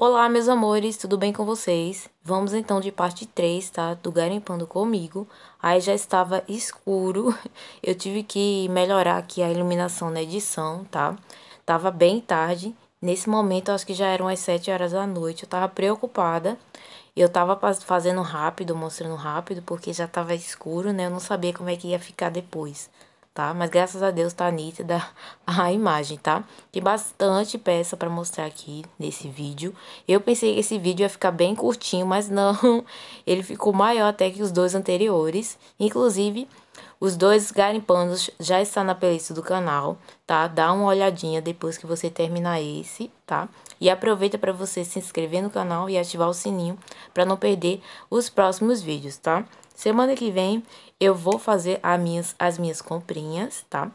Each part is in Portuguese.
Olá, meus amores, tudo bem com vocês? Vamos então de parte 3, tá? Do Garimpando Comigo. Aí já estava escuro, eu tive que melhorar aqui a iluminação na edição, tá? Tava bem tarde, nesse momento acho que já eram as 7 horas da noite, eu tava preocupada. Eu tava fazendo rápido, mostrando rápido, porque já tava escuro, né? Eu não sabia como é que ia ficar depois tá? Mas graças a Deus tá nítida a imagem, tá? Tem bastante peça para mostrar aqui nesse vídeo. Eu pensei que esse vídeo ia ficar bem curtinho, mas não. Ele ficou maior até que os dois anteriores. Inclusive, os dois garimpandos já está na playlist do canal, tá? Dá uma olhadinha depois que você terminar esse, tá? E aproveita para você se inscrever no canal e ativar o sininho para não perder os próximos vídeos, tá? Semana que vem eu vou fazer as minhas, as minhas comprinhas, tá?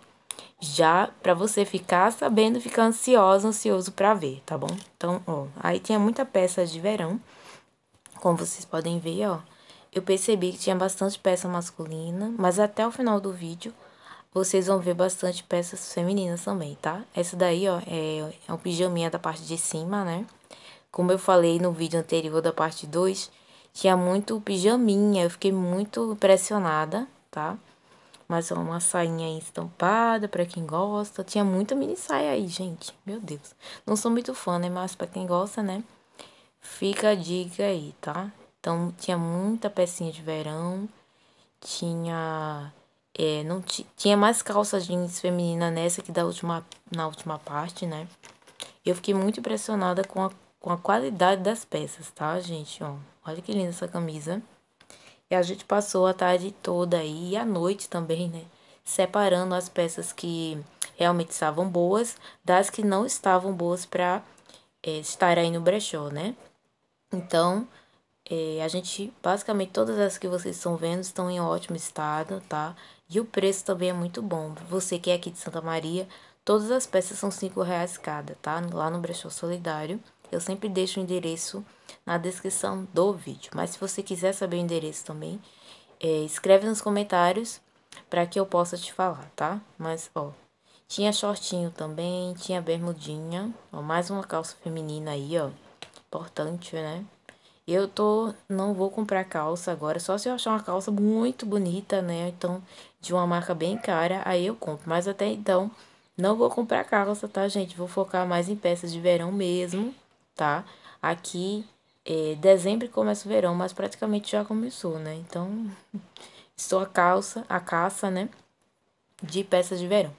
Já pra você ficar sabendo, ficar ansiosa, ansioso pra ver, tá bom? Então, ó, aí tinha muita peça de verão, como vocês podem ver, ó. Eu percebi que tinha bastante peça masculina, mas até o final do vídeo vocês vão ver bastante peças femininas também, tá? Essa daí, ó, é, é um pijaminha da parte de cima, né? Como eu falei no vídeo anterior da parte 2, tinha muito pijaminha, eu fiquei muito impressionada, tá? Mas é uma sainha estampada para quem gosta. Tinha muita mini saia aí, gente. Meu Deus. Não sou muito fã, né? Mas para quem gosta, né? Fica a dica aí, tá? Então, tinha muita pecinha de verão. Tinha... É, não tinha mais calça jeans feminina nessa que da última, na última parte, né? Eu fiquei muito impressionada com a, com a qualidade das peças, tá, gente? Ó, Olha que linda essa camisa. E a gente passou a tarde toda aí, e a noite também, né? Separando as peças que realmente estavam boas das que não estavam boas para é, eh, estar aí no brechó, né? Então, é, a gente, basicamente, todas as que vocês estão vendo estão em ótimo estado, tá? E o preço também é muito bom. Você que é aqui de Santa Maria, todas as peças são 5 reais cada, tá? Lá no Brechó Solidário. Eu sempre deixo o endereço na descrição do vídeo. Mas se você quiser saber o endereço também, é, escreve nos comentários para que eu possa te falar, tá? Mas, ó, tinha shortinho também, tinha bermudinha, ó, mais uma calça feminina aí, ó. Importante, né? Eu tô, não vou comprar calça agora, só se eu achar uma calça muito bonita, né? Então, de uma marca bem cara, aí eu compro. Mas até então, não vou comprar calça, tá, gente? Vou focar mais em peças de verão mesmo tá? Aqui, é, dezembro começa o verão, mas praticamente já começou, né? Então, estou a calça, a caça, né? De peças de verão.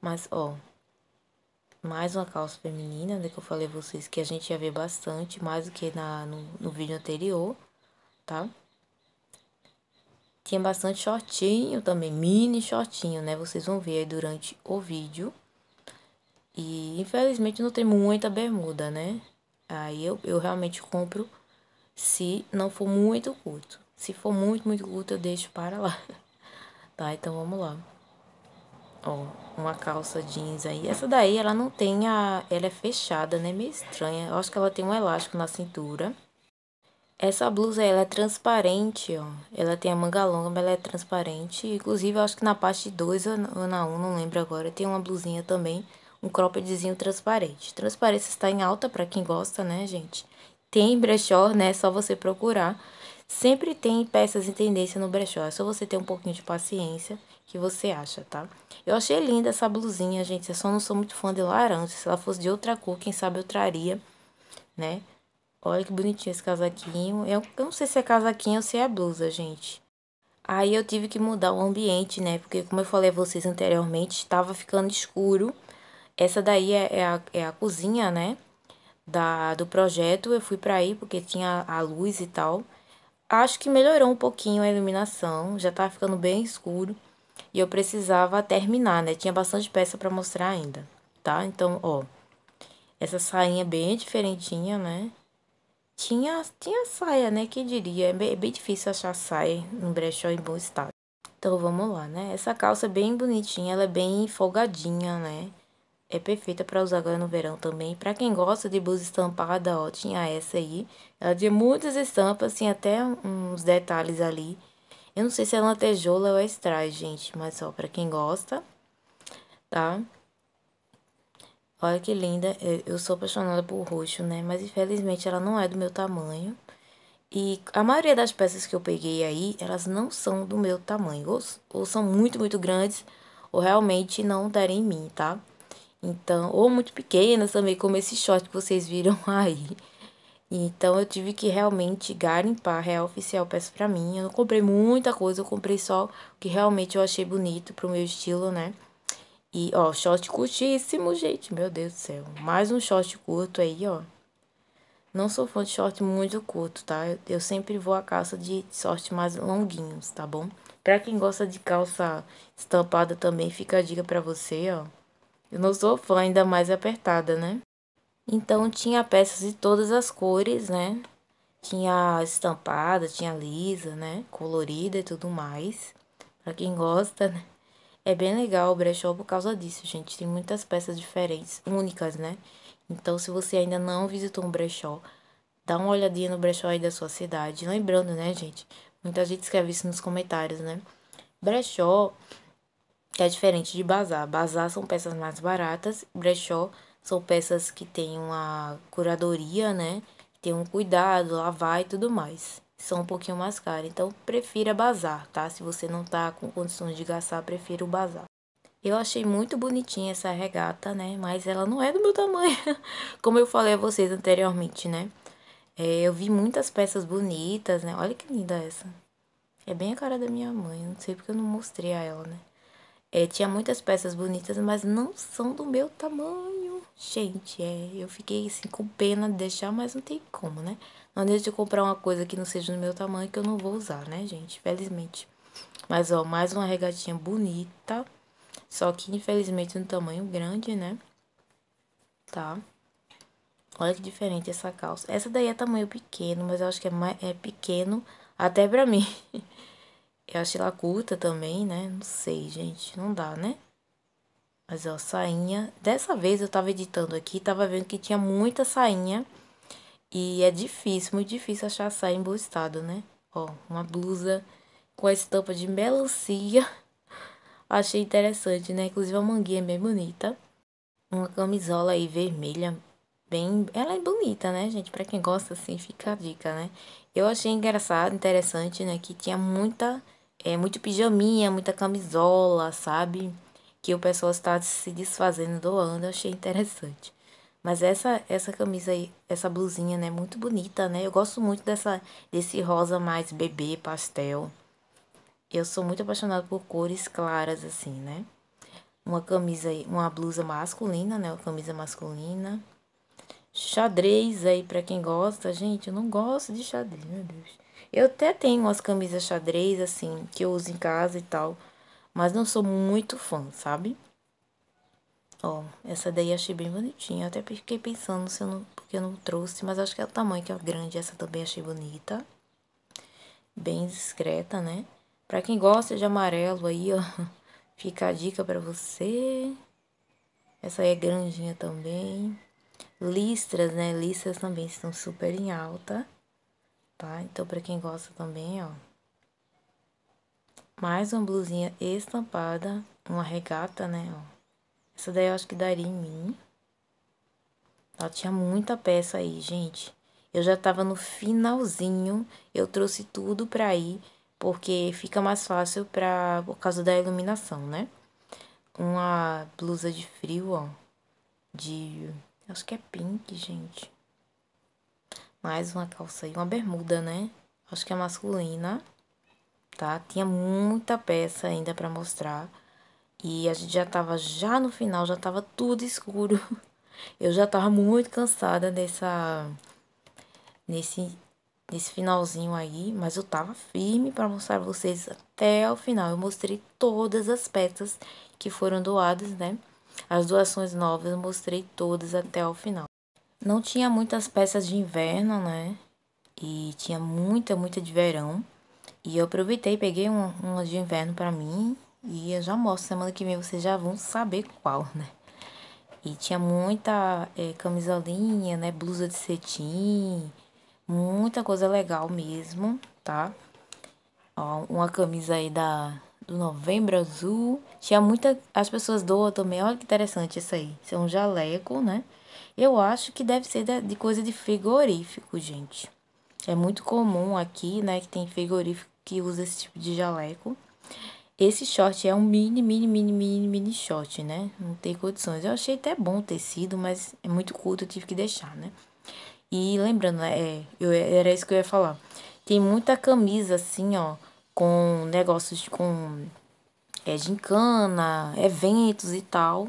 Mas, ó, mais uma calça feminina, né? Que eu falei a vocês que a gente ia ver bastante, mais do que na, no, no vídeo anterior, tá? Tinha bastante shortinho também, mini shortinho, né? Vocês vão ver aí durante o vídeo. E infelizmente não tem muita bermuda, né? Aí eu, eu realmente compro se não for muito curto. Se for muito, muito curto, eu deixo para lá. Tá, então vamos lá. Ó, uma calça jeans aí. Essa daí, ela não tem a... Ela é fechada, né? Meio estranha. Eu acho que ela tem um elástico na cintura. Essa blusa, ela é transparente, ó. Ela tem a manga longa, mas ela é transparente. Inclusive, eu acho que na parte 2 ou na 1, um, não lembro agora, tem uma blusinha também um croppedzinho transparente. Transparência está em alta para quem gosta, né, gente? Tem brechó, né? É só você procurar. Sempre tem peças em tendência no brechó, é só você ter um pouquinho de paciência que você acha, tá? Eu achei linda essa blusinha, gente, eu só não sou muito fã de laranja, se ela fosse de outra cor, quem sabe eu traria, né? Olha que bonitinho esse casaquinho, eu, eu não sei se é casaquinho ou se é blusa, gente. Aí eu tive que mudar o ambiente, né, porque como eu falei a vocês anteriormente, estava ficando escuro essa daí é, é, a, é a cozinha, né? Da, do projeto. Eu fui para aí porque tinha a luz e tal. Acho que melhorou um pouquinho a iluminação, já tá ficando bem escuro. E eu precisava terminar, né? Tinha bastante peça para mostrar ainda, tá? Então, ó. Essa sainha bem diferentinha, né? Tinha, tinha saia, né? Quem diria? É bem, é bem difícil achar saia no brechó em bom estado. Então, vamos lá, né? Essa calça é bem bonitinha, ela é bem folgadinha, né? É perfeita para usar agora no verão também. Para quem gosta de blusa estampada, ó, tinha essa aí. Ela tinha muitas estampas, tinha até uns detalhes ali. Eu não sei se é lantejola ou é strass, gente, mas só para quem gosta, tá? Olha que linda, eu sou apaixonada por roxo, né? Mas infelizmente ela não é do meu tamanho. E a maioria das peças que eu peguei aí, elas não são do meu tamanho. Ou, ou são muito, muito grandes, ou realmente não derem em mim, tá? Então, ou muito pequenas também, como esse short que vocês viram aí. Então, eu tive que realmente garimpar real oficial peça pra mim. Eu não comprei muita coisa, eu comprei só o que realmente eu achei bonito pro meu estilo, né? E, ó, short curtíssimo, gente. Meu Deus do céu. Mais um short curto aí, ó. Não sou fã de short muito curto, tá? Eu, eu sempre vou à calça de short mais longuinhos, tá bom? Pra quem gosta de calça estampada também, fica a dica pra você, ó. Eu não sou fã ainda mais apertada, né? Então tinha peças de todas as cores, né? Tinha estampada, tinha lisa, né? Colorida e tudo mais. Pra quem gosta, né? É bem legal o brechó por causa disso, gente. Tem muitas peças diferentes, únicas, né? Então, se você ainda não visitou um brechó, dá uma olhadinha no brechó aí da sua cidade. Lembrando, né, gente? Muita gente escreve isso nos comentários, né? Brechó que é diferente de bazar. Bazar são peças mais baratas, brechó são peças que têm uma curadoria, né? Tem um cuidado, lavar e tudo mais. São um pouquinho mais caras, então prefira bazar, tá? Se você não tá com condições de gastar, prefira o bazar. Eu achei muito bonitinha essa regata, né? Mas ela não é do meu tamanho, como eu falei a vocês anteriormente, né? É, eu vi muitas peças bonitas, né? Olha que linda essa. É bem a cara da minha mãe, não sei porque eu não mostrei a ela, né? É, tinha muitas peças bonitas, mas não são do meu tamanho. Gente, é, eu fiquei assim com pena de deixar, mas não tem como, né? Não deixo de comprar uma coisa que não seja do meu tamanho que eu não vou usar, né, gente? Felizmente. Mas, ó, mais uma regatinha bonita. Só que, infelizmente, no tamanho grande, né? Tá? Olha que diferente essa calça. Essa daí é tamanho pequeno, mas eu acho que é, mais, é pequeno até pra mim. Eu achei ela curta também, né? Não sei, gente. Não dá, né? Mas, ó, sainha. Dessa vez eu tava editando aqui, tava vendo que tinha muita sainha. E é difícil, muito difícil achar saia em bom estado, né? Ó, uma blusa com a estampa de melancia. Achei interessante, né? Inclusive a manguinha é bem bonita. Uma camisola aí vermelha. Bem... Ela é bonita, né, gente? Pra quem gosta, assim, fica a dica, né? Eu achei engraçado, interessante, né? Que tinha muita, é, muito pijaminha, muita camisola, sabe? Que o pessoal está se desfazendo, doando. Eu achei interessante. Mas essa essa camisa aí, essa blusinha, né? Muito bonita, né? Eu gosto muito dessa desse rosa mais bebê pastel. Eu sou muito apaixonada por cores claras, assim, né? Uma camisa, uma blusa masculina, né? Uma camisa masculina xadrez aí para quem gosta. Gente, eu não gosto de xadrez, meu Deus. Eu até tenho umas camisas xadrez, assim, que eu uso em casa e tal. Mas não sou muito fã, sabe? Ó, essa daí achei bem bonitinha. até fiquei pensando se eu não, porque eu não trouxe, mas acho que é o tamanho que é grande. Essa também achei bonita. Bem discreta, né? Pra quem gosta de amarelo aí, ó, fica a dica pra você. Essa aí é grandinha também. Listras, né? Listras também estão super em alta, tá? Então, para quem gosta também, ó. Mais uma blusinha estampada, uma regata, né, ó. Essa daí eu acho que daria em mim. Ela tinha muita peça aí, gente. Eu já tava no finalzinho, eu trouxe tudo pra ir, porque fica mais fácil pra, por causa da iluminação, né? Uma blusa de frio, ó, de Acho que é pink, gente. Mais uma calça aí, uma bermuda, né? Acho que é masculina, tá? Tinha muita peça ainda pra mostrar. E a gente já tava, já no final, já tava tudo escuro. Eu já tava muito cansada nessa Nesse, nesse finalzinho aí, mas eu tava firme para mostrar pra vocês até o final. Eu mostrei todas as peças que foram doadas, né? As doações novas mostrei todas até o final. Não tinha muitas peças de inverno, né? E tinha muita, muita de verão. E eu aproveitei, peguei uma, uma de inverno para mim e eu já mostro. Semana que vem vocês já vão saber qual, né? E tinha muita é, camisolinha, né? Blusa de cetim. Muita coisa legal mesmo, tá? Ó, uma camisa aí da do Novembro Azul. Tinha muita. As pessoas doam também. Olha que interessante isso aí. Isso é um jaleco, né? Eu acho que deve ser de, coisa de frigorífico, gente. É muito comum aqui, né? Que tem frigorífico que usa esse tipo de jaleco. Esse short é um mini, mini, mini, mini, mini short, né? Não tem condições. Eu achei até bom o tecido, mas é muito curto, eu tive que deixar, né? E lembrando, né, é, eu, era isso que eu ia falar. Tem muita camisa assim, ó com negócios com é, gincana, eventos e tal,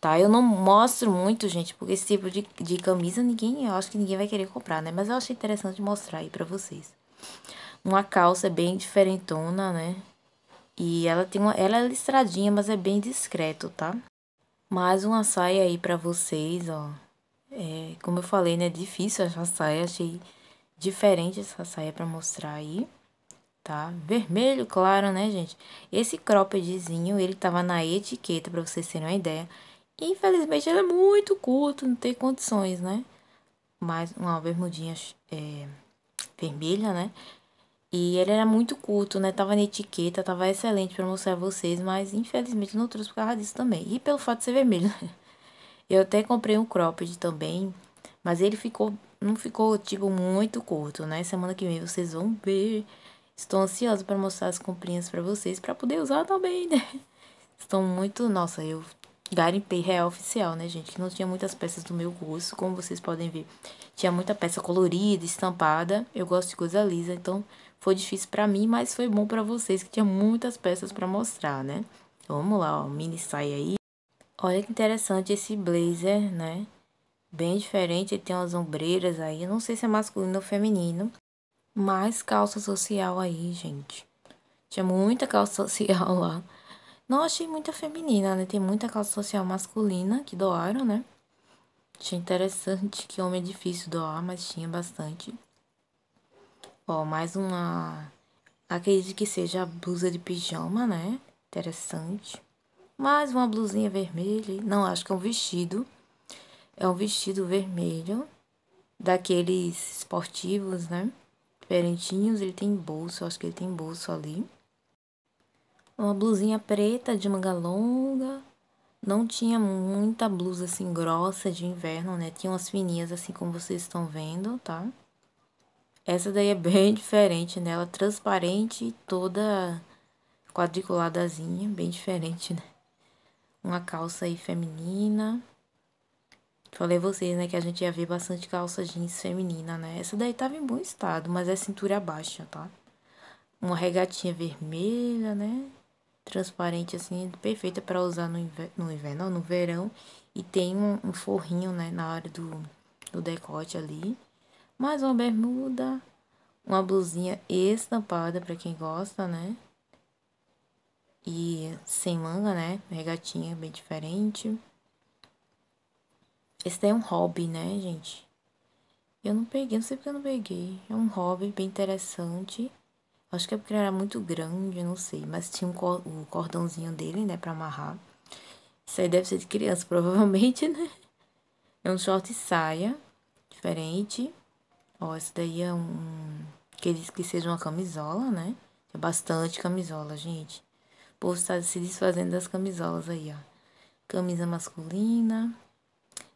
tá? Eu não mostro muito, gente, porque esse tipo de, de camisa ninguém, eu acho que ninguém vai querer comprar, né? Mas eu achei interessante mostrar aí pra vocês. Uma calça bem diferentona, né? E ela tem uma, ela é listradinha, mas é bem discreto, tá? Mais uma saia aí pra vocês, ó. É, como eu falei, né? Difícil essa saia, achei diferente essa saia pra mostrar aí tá? Vermelho claro, né, gente? Esse croppedzinho, ele tava na etiqueta, pra vocês terem uma ideia. Infelizmente, ele é muito curto, não tem condições, né? Mas uma bermudinha é, vermelha, né? E ele era muito curto, né? Tava na etiqueta, tava excelente pra mostrar a vocês, mas infelizmente não trouxe por causa disso também. E pelo fato de ser vermelho, né? Eu até comprei um cropped também, mas ele ficou, não ficou, tipo, muito curto, né? Semana que vem vocês vão ver Estou ansiosa para mostrar as comprinhas para vocês, para poder usar também, né? Estou muito... Nossa, eu garimpei real oficial, né, gente? Que não tinha muitas peças do meu gosto, como vocês podem ver. Tinha muita peça colorida, estampada. Eu gosto de coisa lisa, então foi difícil para mim, mas foi bom para vocês, que tinha muitas peças para mostrar, né? Então, vamos lá, ó, mini saia aí. Olha que interessante esse blazer, né? Bem diferente, ele tem umas ombreiras aí. Eu não sei se é masculino ou feminino mais calça social aí, gente. Tinha muita calça social lá. Não achei muita feminina, né? Tem muita calça social masculina que doaram, né? Achei interessante que homem é difícil doar, mas tinha bastante. Ó, mais uma. Acredito que seja a blusa de pijama, né? Interessante. Mais uma blusinha vermelha. Não, acho que é um vestido. É um vestido vermelho. Daqueles esportivos, né? diferentinhos. Ele tem bolso, acho que ele tem bolso ali. Uma blusinha preta de manga longa. Não tinha muita blusa assim grossa de inverno, né? Tinha umas fininhas assim como vocês estão vendo, tá? Essa daí é bem diferente, né? Ela é transparente e toda quadriculadazinha, bem diferente, né? Uma calça aí feminina. Falei a vocês, né, que a gente ia ver bastante calça jeans feminina, né? Essa daí tava em bom estado, mas é cintura baixa, tá? Uma regatinha vermelha, né? Transparente assim, perfeita para usar no inverno, no inverno, no verão. E tem um, um forrinho, né, na área do, do decote ali. Mais uma bermuda, uma blusinha estampada para quem gosta, né? E sem manga, né? Regatinha bem diferente. Esse daí é um hobby, né, gente? Eu não peguei, não sei porque eu não peguei. É um hobby bem interessante. Acho que é porque era muito grande, não sei. Mas tinha um o cordãozinho dele, né, pra amarrar. Isso aí deve ser de criança, provavelmente, né? É um short e saia, diferente. Ó, esse daí é um... Que diz que seja uma camisola, né? é bastante camisola, gente. O povo está se desfazendo das camisolas aí, ó. Camisa masculina,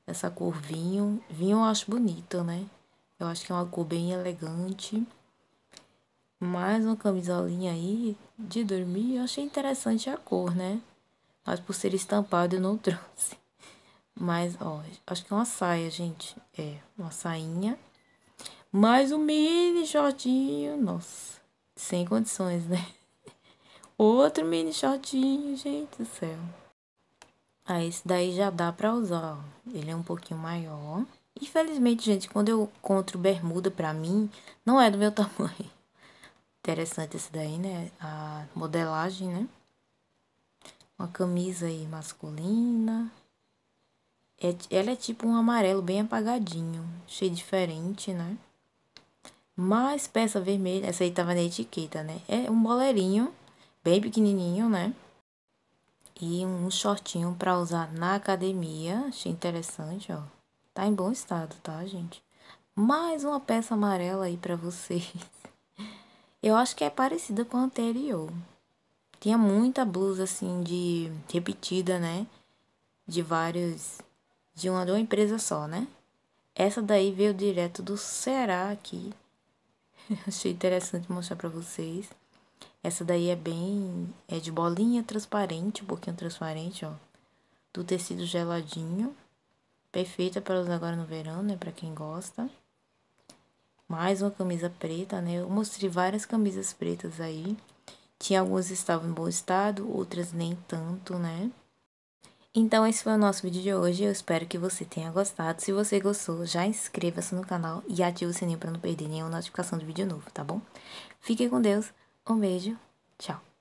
essa cor vinho. Vinho eu acho bonita, né? Eu acho que é uma cor bem elegante. Mais uma camisolinha aí de dormir. Eu achei interessante a cor, né? Mas por ser estampado eu não trouxe. Mas, ó, acho que é uma saia, gente. É, uma sainha. Mais um mini shortinho. Nossa, sem condições, né? Outro mini shortinho, gente do céu. Ah, esse daí já dá pra usar, ó. Ele é um pouquinho maior. Infelizmente, gente, quando eu encontro bermuda pra mim, não é do meu tamanho. Interessante esse daí, né? A modelagem, né? Uma camisa aí masculina. É, ela é tipo um amarelo bem apagadinho. Achei diferente, né? Mais peça vermelha. Essa aí tava na etiqueta, né? É um bolerinho bem pequenininho, né? E um shortinho para usar na academia. Achei interessante, ó. Tá em bom estado, tá, gente? Mais uma peça amarela aí para vocês. Eu acho que é parecida com a anterior. Tinha muita blusa assim de repetida, né? De vários de uma de uma empresa só, né? Essa daí veio direto do Ceará aqui. Achei interessante mostrar para vocês. Essa daí é bem. É de bolinha transparente, um pouquinho transparente, ó. Do tecido geladinho. Perfeita para usar agora no verão, né? Pra quem gosta. Mais uma camisa preta, né? Eu mostrei várias camisas pretas aí. Tinha algumas que estavam em bom estado, outras nem tanto, né? Então esse foi o nosso vídeo de hoje, eu espero que você tenha gostado. Se você gostou, já inscreva-se no canal e ative o sininho para não perder nenhuma notificação de vídeo novo, tá bom? Fique com Deus, um beijo, tchau.